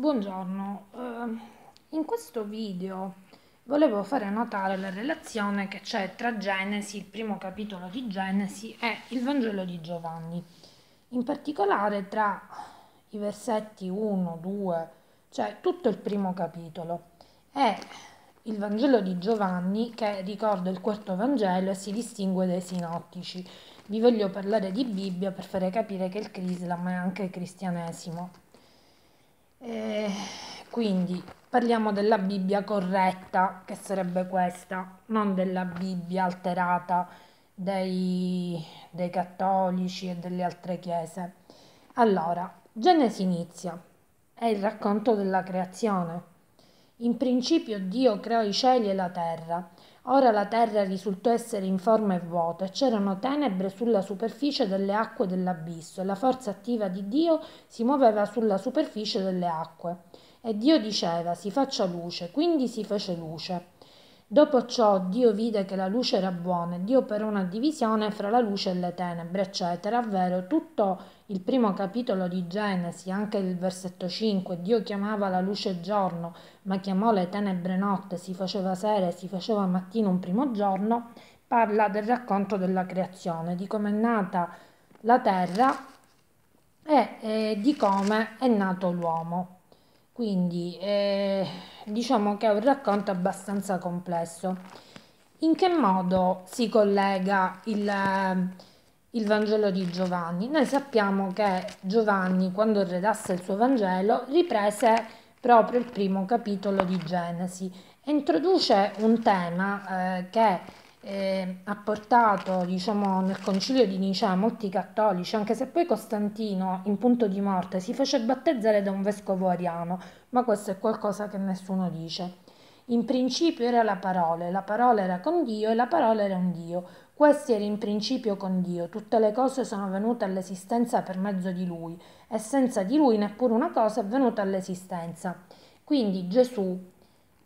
Buongiorno, ehm, in questo video volevo fare notare la relazione che c'è tra Genesi, il primo capitolo di Genesi, e il Vangelo di Giovanni. In particolare tra i versetti 1, 2, cioè tutto il primo capitolo, e il Vangelo di Giovanni, che ricorda il quarto Vangelo e si distingue dai sinottici. Vi voglio parlare di Bibbia per fare capire che il Crislam è anche il cristianesimo. Eh, quindi parliamo della Bibbia corretta, che sarebbe questa, non della Bibbia alterata dei, dei cattolici e delle altre chiese. Allora, Genesi inizia, è il racconto della creazione in principio Dio creò i cieli e la terra. Ora la terra risultò essere informe e vuota, e c'erano tenebre sulla superficie delle acque dell'abisso, e la forza attiva di Dio si muoveva sulla superficie delle acque. E Dio diceva: Si faccia luce, quindi si fece luce. Dopo ciò Dio vide che la luce era buona e Dio operò una divisione fra la luce e le tenebre, eccetera. Vero, tutto il primo capitolo di Genesi, anche il versetto 5, Dio chiamava la luce giorno, ma chiamò le tenebre notte, si faceva sera e si faceva mattina un primo giorno, parla del racconto della creazione, di come è nata la terra e eh, di come è nato l'uomo. Quindi eh, diciamo che è un racconto abbastanza complesso. In che modo si collega il, eh, il Vangelo di Giovanni? Noi sappiamo che Giovanni, quando redasse il suo Vangelo, riprese proprio il primo capitolo di Genesi e introduce un tema eh, che eh, ha portato diciamo, nel concilio di Nicea molti cattolici, anche se poi Costantino in punto di morte si fece battezzare da un vescovo ariano, ma questo è qualcosa che nessuno dice. In principio era la parola, la parola era con Dio e la parola era un Dio. Questi era in principio con Dio, tutte le cose sono venute all'esistenza per mezzo di Lui e senza di Lui neppure una cosa è venuta all'esistenza. Quindi Gesù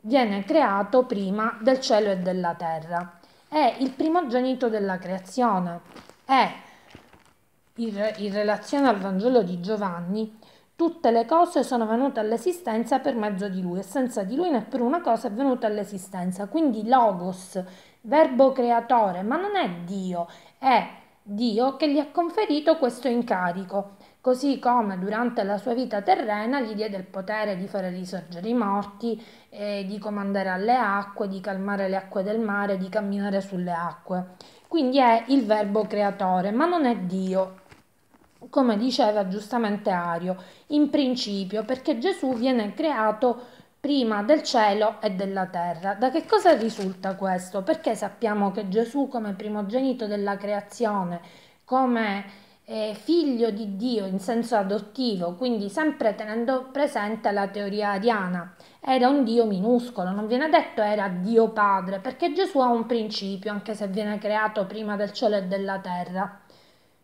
viene creato prima del cielo e della terra è il primogenito della creazione e in relazione al Vangelo di Giovanni Tutte le cose sono venute all'esistenza per mezzo di lui e senza di lui neppure una cosa è venuta all'esistenza. Quindi Logos, verbo creatore, ma non è Dio, è Dio che gli ha conferito questo incarico così come durante la sua vita terrena gli diede il potere di fare risorgere i morti, eh, di comandare alle acque, di calmare le acque del mare, di camminare sulle acque. Quindi è il verbo creatore, ma non è Dio, come diceva giustamente Ario, in principio perché Gesù viene creato prima del cielo e della terra. Da che cosa risulta questo? Perché sappiamo che Gesù come primogenito della creazione, come eh, figlio di Dio in senso adottivo, quindi sempre tenendo presente la teoria ariana. Era un Dio minuscolo, non viene detto era Dio Padre, perché Gesù ha un principio, anche se viene creato prima del cielo e della terra.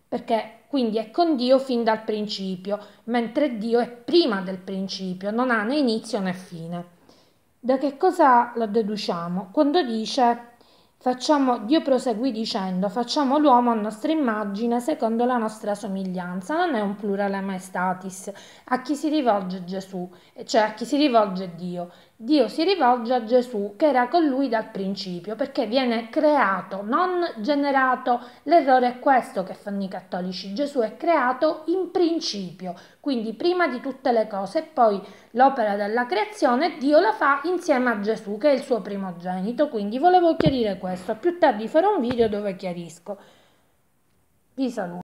Perché quindi è con Dio fin dal principio, mentre Dio è prima del principio, non ha né inizio né fine. Da che cosa lo deduciamo? Quando dice Facciamo, Dio proseguì dicendo, facciamo l'uomo a nostra immagine, secondo la nostra somiglianza. Non è un plurale maestatis. A chi si rivolge Gesù? Cioè a chi si rivolge Dio? Dio si rivolge a Gesù che era con lui dal principio, perché viene creato, non generato. L'errore è questo che fanno i cattolici. Gesù è creato in principio, quindi prima di tutte le cose, e poi l'opera della creazione Dio la fa insieme a Gesù, che è il suo primogenito. Quindi volevo chiarire questo questo. Più tardi farò un video dove chiarisco. Vi saluto.